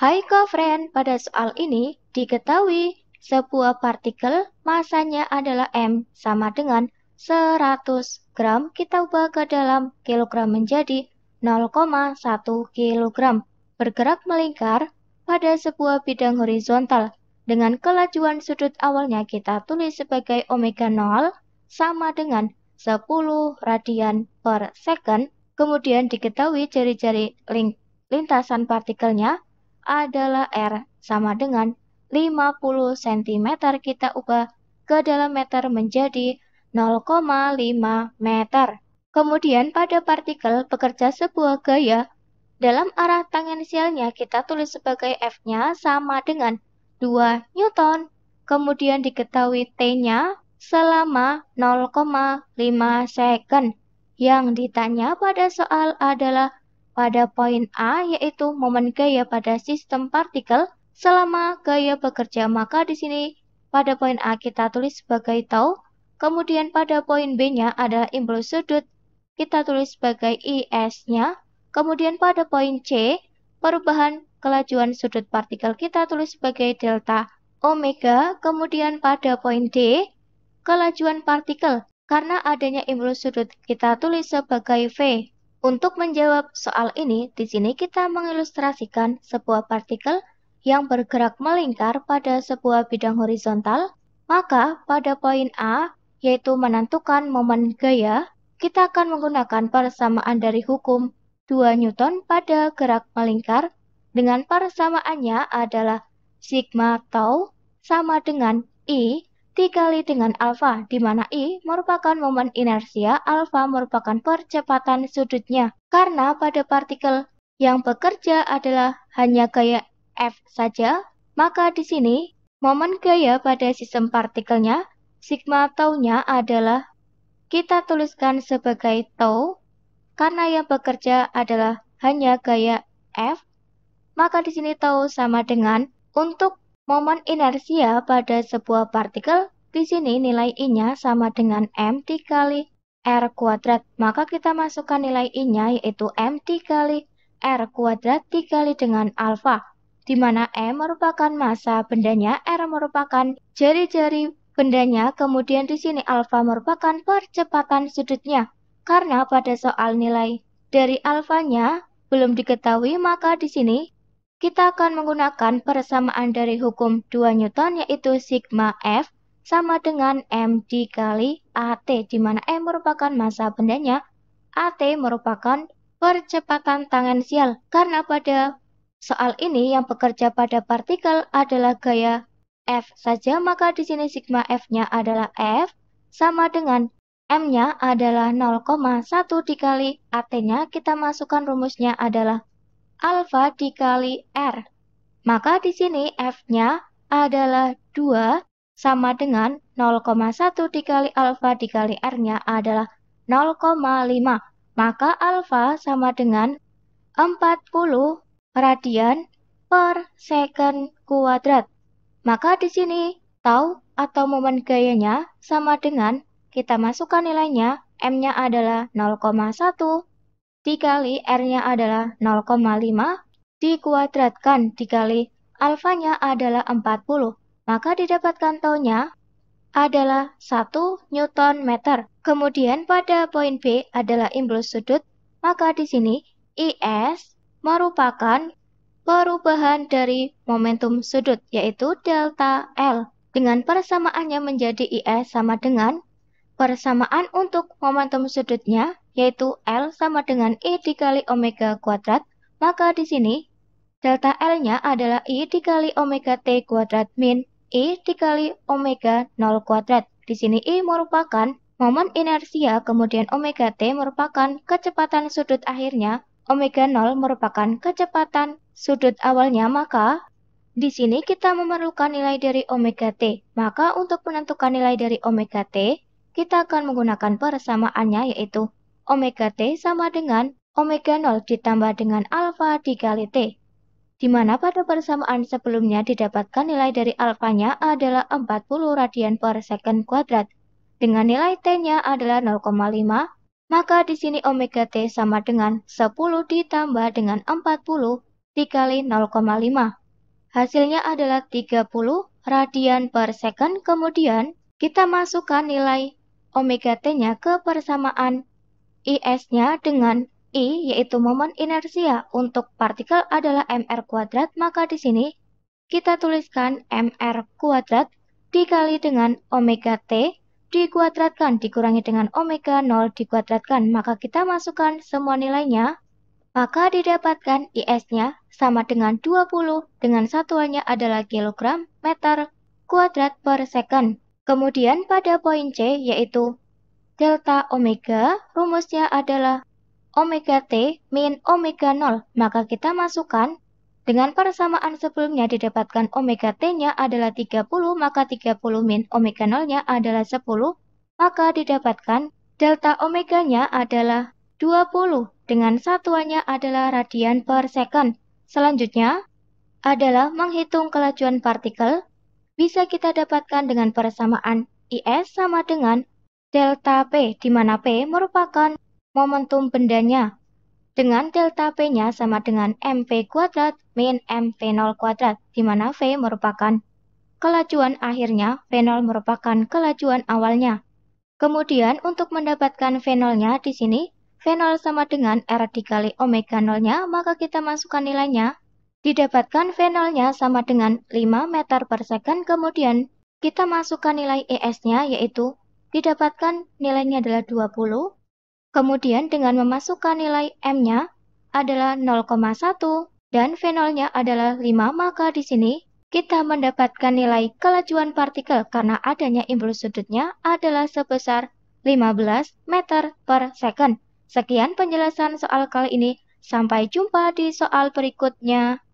Hai friend, pada soal ini diketahui sebuah partikel masanya adalah M sama dengan 100 gram kita ubah ke dalam kilogram menjadi 0,1 kilogram. Bergerak melingkar pada sebuah bidang horizontal dengan kelajuan sudut awalnya kita tulis sebagai omega 0 sama dengan 10 radian per second. Kemudian diketahui jari-jari lintasan partikelnya adalah R sama dengan 50 cm kita ubah ke dalam meter menjadi 0,5 meter. Kemudian pada partikel bekerja sebuah gaya, dalam arah tangensialnya kita tulis sebagai F-nya sama dengan 2 Newton. Kemudian diketahui T-nya selama 0,5 second. Yang ditanya pada soal adalah pada poin A yaitu momen gaya pada sistem partikel selama gaya bekerja maka di sini pada poin A kita tulis sebagai tau kemudian pada poin B-nya adalah impuls sudut kita tulis sebagai IS-nya kemudian pada poin C perubahan kelajuan sudut partikel kita tulis sebagai delta omega kemudian pada poin D kelajuan partikel karena adanya impuls sudut kita tulis sebagai V untuk menjawab soal ini, di sini kita mengilustrasikan sebuah partikel yang bergerak melingkar pada sebuah bidang horizontal, maka pada poin A, yaitu menentukan momen gaya, kita akan menggunakan persamaan dari hukum 2 Newton pada gerak melingkar dengan persamaannya adalah sigma tau sama dengan I dikali dengan alfa, di mana I merupakan momen inersia, alfa merupakan percepatan sudutnya. Karena pada partikel yang bekerja adalah hanya gaya F saja, maka di sini momen gaya pada sistem partikelnya, sigma tau-nya adalah kita tuliskan sebagai tau, karena yang bekerja adalah hanya gaya F, maka di sini tau sama dengan untuk Momen inersia pada sebuah partikel, di sini nilai I-nya sama dengan MT kali R kuadrat. Maka kita masukkan nilai I-nya yaitu MT kali R kuadrat dikali dengan alfa, di mana M merupakan massa bendanya, R merupakan jari-jari bendanya, kemudian di sini alfa merupakan percepatan sudutnya. Karena pada soal nilai dari alfanya belum diketahui, maka di sini kita akan menggunakan persamaan dari hukum 2 Newton yaitu sigma F sama dengan M dikali AT di mana M merupakan massa bendanya, AT merupakan percepatan tangensial karena pada soal ini yang bekerja pada partikel adalah gaya F saja maka di sini sigma F-nya adalah F sama dengan M-nya adalah 0,1 dikali AT-nya kita masukkan rumusnya adalah alfa dikali R. Maka di sini F-nya adalah 2 sama dengan 0,1 dikali alfa dikali R-nya adalah 0,5. Maka alfa sama dengan 40 radian per second kuadrat. Maka di sini tau atau momen gayanya sama dengan kita masukkan nilainya, M-nya adalah 0,1 dikali R-nya adalah 0,5 dikuadratkan dikali alfanya adalah 40, maka didapatkan taunya adalah 1 Newton meter. Kemudian pada poin B adalah impuls sudut, maka di sini IS merupakan perubahan dari momentum sudut, yaitu delta L. Dengan persamaannya menjadi IS sama dengan persamaan untuk momentum sudutnya yaitu L sama dengan I dikali omega kuadrat, maka di sini delta L-nya adalah I dikali omega T kuadrat min I dikali omega 0 kuadrat. Di sini I merupakan momen inersia, kemudian omega T merupakan kecepatan sudut akhirnya, omega 0 merupakan kecepatan sudut awalnya, maka di sini kita memerlukan nilai dari omega T. Maka untuk menentukan nilai dari omega T, kita akan menggunakan persamaannya yaitu omega T sama dengan omega 0 ditambah dengan alfa dikali T, di mana pada persamaan sebelumnya didapatkan nilai dari alfanya adalah 40 radian per second kuadrat, dengan nilai T-nya adalah 0,5, maka di sini omega T sama dengan 10 ditambah dengan 40 dikali 0,5. Hasilnya adalah 30 radian per second, kemudian kita masukkan nilai omega T-nya ke persamaan IS-nya dengan I yaitu momen inersia untuk partikel adalah mr kuadrat, maka di sini kita tuliskan mr kuadrat dikali dengan omega t dikuadratkan dikurangi dengan omega 0 dikuadratkan, maka kita masukkan semua nilainya, maka didapatkan IS-nya sama dengan 20 dengan satuannya adalah kilogram meter kuadrat per second. Kemudian pada poin C yaitu delta omega, rumusnya adalah omega t min omega 0. Maka kita masukkan dengan persamaan sebelumnya didapatkan omega t-nya adalah 30, maka 30 min omega 0-nya adalah 10, maka didapatkan delta omeganya adalah 20 dengan satuannya adalah radian per second. Selanjutnya adalah menghitung kelajuan partikel bisa kita dapatkan dengan persamaan IS sama dengan delta P, di mana P merupakan momentum bendanya. Dengan delta P-nya sama dengan mp kuadrat min mp0 kuadrat, di mana V merupakan kelajuan akhirnya, V0 merupakan kelajuan awalnya. Kemudian untuk mendapatkan V0-nya di sini, V0 sama dengan R dikali omega 0-nya, maka kita masukkan nilainya. Didapatkan V0-nya sama dengan 5 meter per second, kemudian kita masukkan nilai ES-nya yaitu didapatkan nilainya adalah 20. Kemudian dengan memasukkan nilai M-nya adalah 0,1 dan v0-nya adalah 5, maka di sini kita mendapatkan nilai kelajuan partikel karena adanya impuls sudutnya adalah sebesar 15 meter per second. Sekian penjelasan soal kali ini. Sampai jumpa di soal berikutnya.